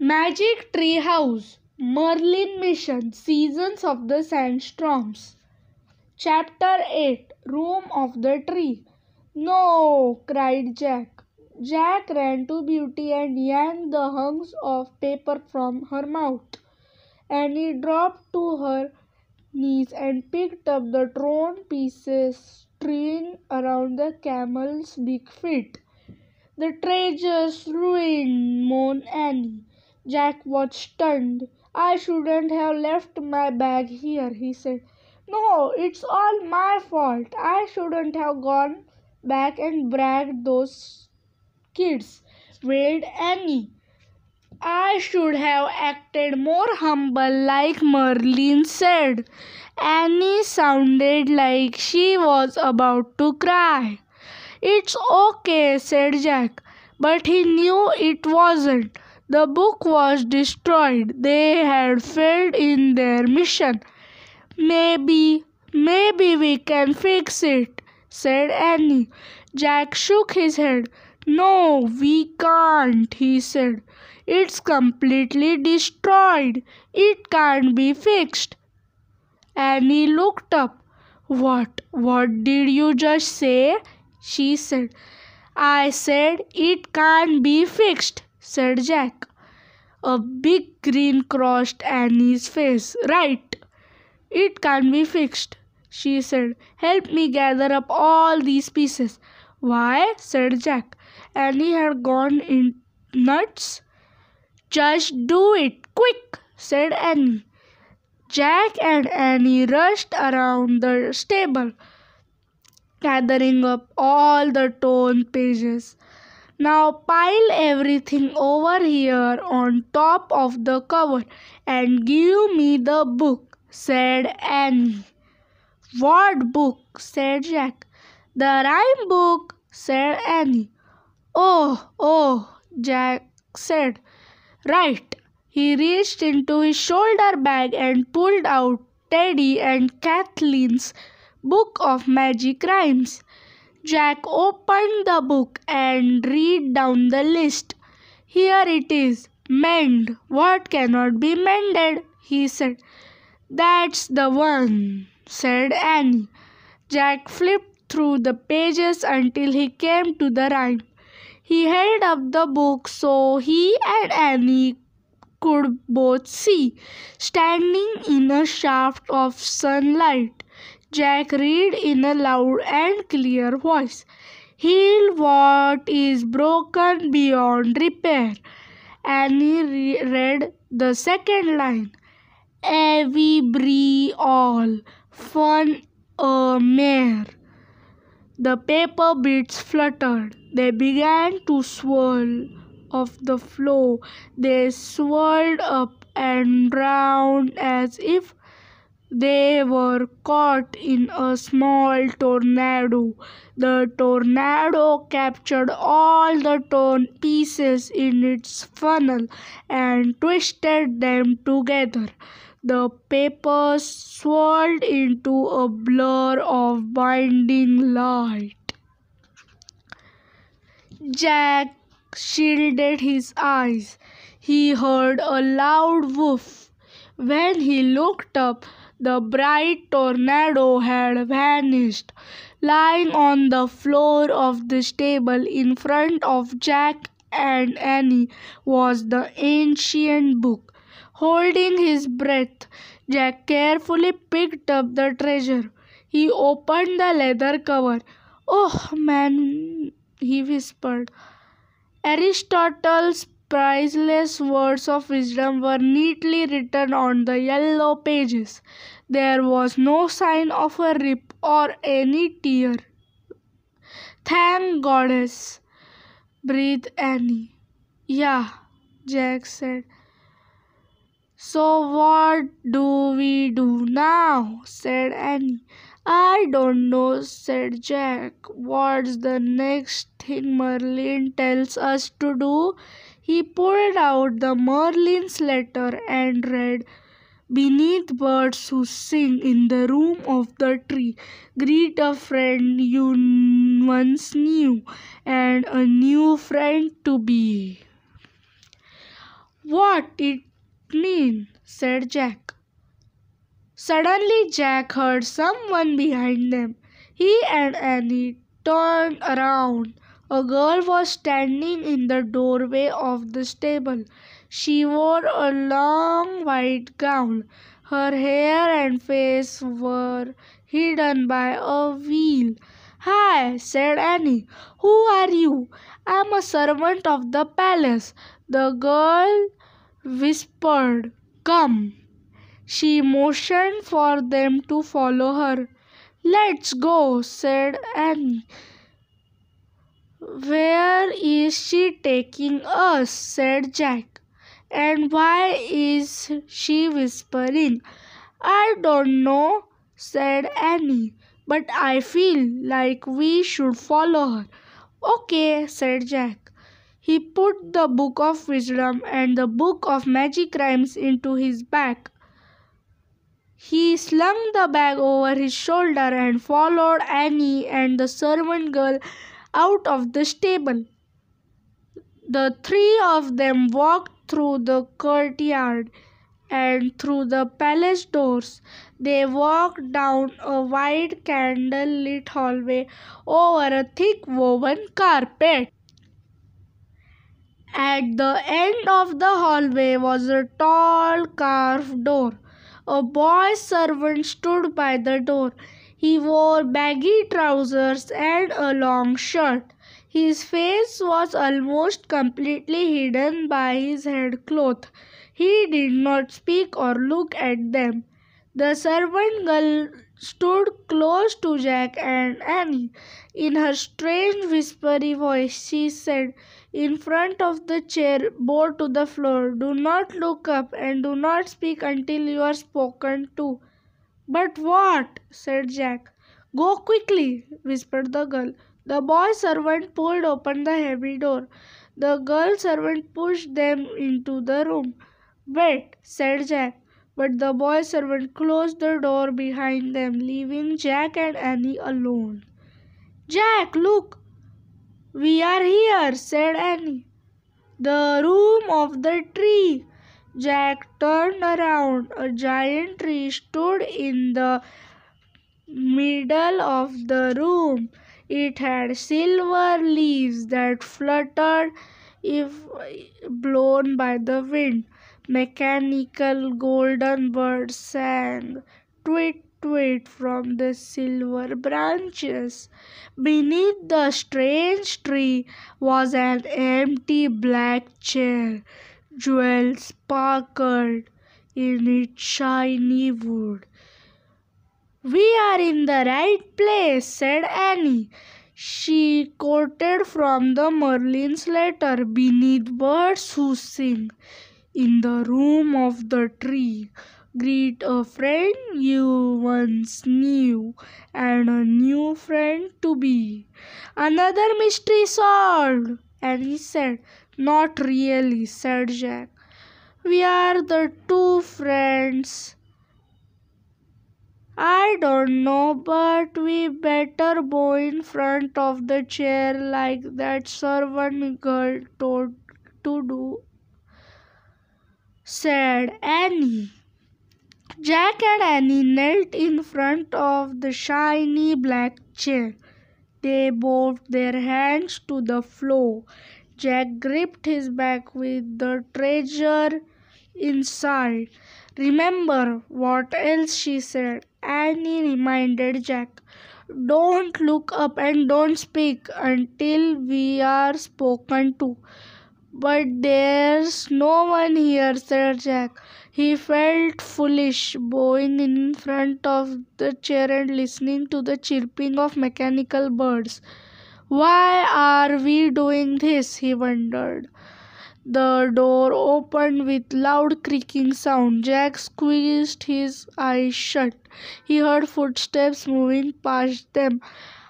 Magic Tree House, Merlin Mission, Seasons of the Sandstorms. Chapter 8 Room of the Tree. No! cried Jack. Jack ran to Beauty and yanked the hunks of paper from her mouth. And he dropped to her knees and picked up the torn pieces strewn around the camel's big feet. The treasure's ruined, moaned Annie. Jack was stunned. I shouldn't have left my bag here, he said. No, it's all my fault. I shouldn't have gone back and bragged those kids, wailed Annie. I should have acted more humble, like Merlin said. Annie sounded like she was about to cry. It's okay, said Jack, but he knew it wasn't. The book was destroyed. They had failed in their mission. Maybe, maybe we can fix it, said Annie. Jack shook his head. No, we can't, he said. It's completely destroyed. It can't be fixed. Annie looked up. What? What did you just say? She said. I said it can't be fixed said Jack. A big grin crossed Annie's face. Right. It can be fixed, she said. Help me gather up all these pieces. Why? said Jack. Annie had gone in nuts. Just do it, quick, said Annie. Jack and Annie rushed around the stable, gathering up all the torn pages. Now pile everything over here on top of the cover and give me the book, said Annie. What book? said Jack. The rhyme book, said Annie. Oh, oh, Jack said. Right. He reached into his shoulder bag and pulled out Teddy and Kathleen's Book of Magic Rhymes. Jack opened the book and read down the list. Here it is. Mend what cannot be mended, he said. That's the one, said Annie. Jack flipped through the pages until he came to the rhyme. He held up the book so he and Annie could both see, standing in a shaft of sunlight. Jack read in a loud and clear voice. Heal what is broken beyond repair. Annie re read the second line. Every bree all fun a mare. The paper bits fluttered. They began to swirl off the flow. They swirled up and round as if they were caught in a small tornado. The tornado captured all the torn pieces in its funnel and twisted them together. The papers swirled into a blur of blinding light. Jack shielded his eyes. He heard a loud woof. When he looked up, the bright tornado had vanished, lying on the floor of the stable in front of Jack and Annie was the ancient book. Holding his breath, Jack carefully picked up the treasure. He opened the leather cover. Oh man, he whispered. Aristotle's priceless words of wisdom were neatly written on the yellow pages. There was no sign of a rip or any tear. Thank goddess, breathed Annie. Yeah, Jack said. So what do we do now? said Annie. I don't know, said Jack. What's the next thing Merlin tells us to do? He pulled out the Merlin's letter and read, Beneath birds who sing in the room of the tree, greet a friend you once knew, and a new friend to be. What it mean? said Jack. Suddenly, Jack heard someone behind them. He and Annie turned around. A girl was standing in the doorway of the stable. She wore a long white gown. Her hair and face were hidden by a veil. Hi, said Annie. Who are you? I am a servant of the palace. The girl whispered, Come. She motioned for them to follow her. Let's go, said Annie. Where is she taking us? said Jack. And why is she whispering? I don't know, said Annie, but I feel like we should follow her. Okay, said Jack. He put the Book of Wisdom and the Book of Magic Rhymes into his bag. He slung the bag over his shoulder and followed Annie and the servant girl out of the stable. The three of them walked through the courtyard and through the palace doors. They walked down a wide candlelit hallway over a thick woven carpet. At the end of the hallway was a tall carved door. A boy servant stood by the door. He wore baggy trousers and a long shirt. His face was almost completely hidden by his headcloth. He did not speak or look at them. The servant girl stood close to Jack and Annie. In her strange whispery voice, she said, In front of the chair, bow to the floor. Do not look up and do not speak until you are spoken to. But what? said Jack. Go quickly, whispered the girl. The boy servant pulled open the heavy door. The girl servant pushed them into the room. Wait, said Jack. But the boy servant closed the door behind them, leaving Jack and Annie alone. Jack, look! We are here, said Annie. The room of the tree, Jack turned around. A giant tree stood in the middle of the room. It had silver leaves that fluttered if blown by the wind. Mechanical golden birds sang tweet tweet, from the silver branches. Beneath the strange tree was an empty black chair jewel sparkled in its shiny wood. We are in the right place, said Annie. She quoted from the Merlin's letter beneath birds who sing in the room of the tree. Greet a friend you once knew and a new friend to be. Another mystery solved, Annie said. Not really, said Jack. We are the two friends. I don't know, but we better bow in front of the chair like that servant girl told to do, said Annie. Jack and Annie knelt in front of the shiny black chair. They bowed their hands to the floor Jack gripped his back with the treasure inside. Remember what else she said, Annie reminded Jack. Don't look up and don't speak until we are spoken to. But there's no one here, said Jack. He felt foolish, bowing in front of the chair and listening to the chirping of mechanical birds. Why are we doing this? he wondered. The door opened with loud creaking sound. Jack squeezed his eyes shut. He heard footsteps moving past them.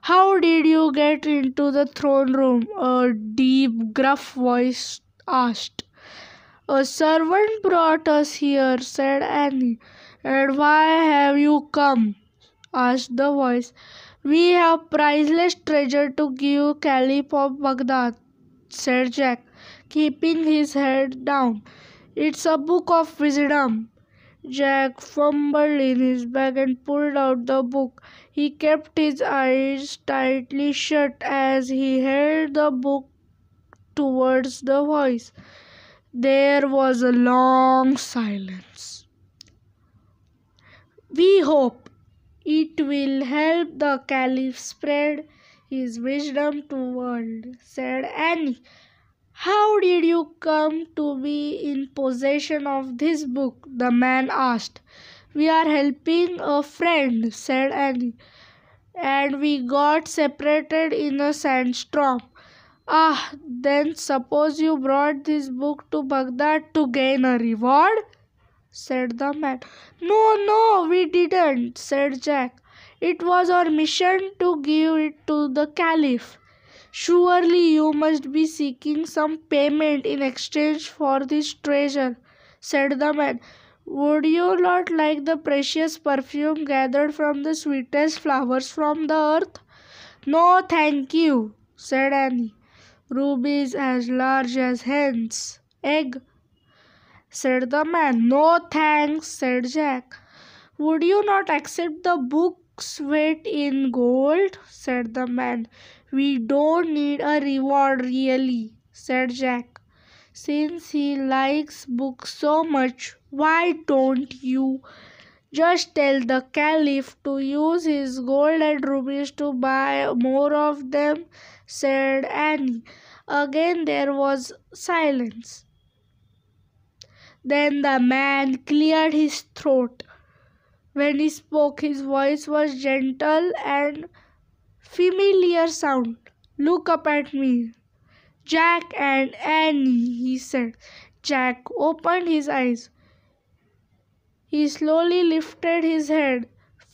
How did you get into the throne room? A deep, gruff voice asked. A servant brought us here, said Annie. And why have you come? asked the voice. We have priceless treasure to give Caliph of Baghdad, said Jack, keeping his head down. It's a book of wisdom. Jack fumbled in his bag and pulled out the book. He kept his eyes tightly shut as he held the book towards the voice. There was a long silence. We hope it will help the caliph spread his wisdom to world, said Annie. How did you come to be in possession of this book? the man asked. We are helping a friend, said Annie, and we got separated in a sandstorm. Ah, then suppose you brought this book to Baghdad to gain a reward? said the man. No, no, we didn't, said Jack. It was our mission to give it to the caliph. Surely you must be seeking some payment in exchange for this treasure, said the man. Would you not like the precious perfume gathered from the sweetest flowers from the earth? No, thank you, said Annie. Rubies as large as hens, egg, said the man. No thanks, said Jack. Would you not accept the books weight in gold? said the man. We don't need a reward, really, said Jack. Since he likes books so much, why don't you just tell the caliph to use his gold and rubies to buy more of them? said Annie. Again there was silence. Then the man cleared his throat. When he spoke, his voice was gentle and familiar sound. Look up at me. Jack and Annie, he said. Jack opened his eyes. He slowly lifted his head.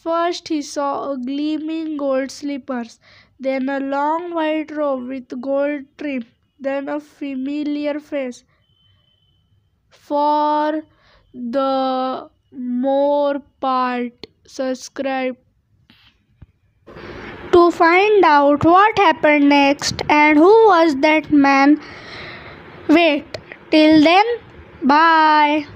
First, he saw gleaming gold slippers, then a long white robe with gold trim, then a familiar face. For the more part, subscribe to find out what happened next and who was that man. Wait, till then, bye.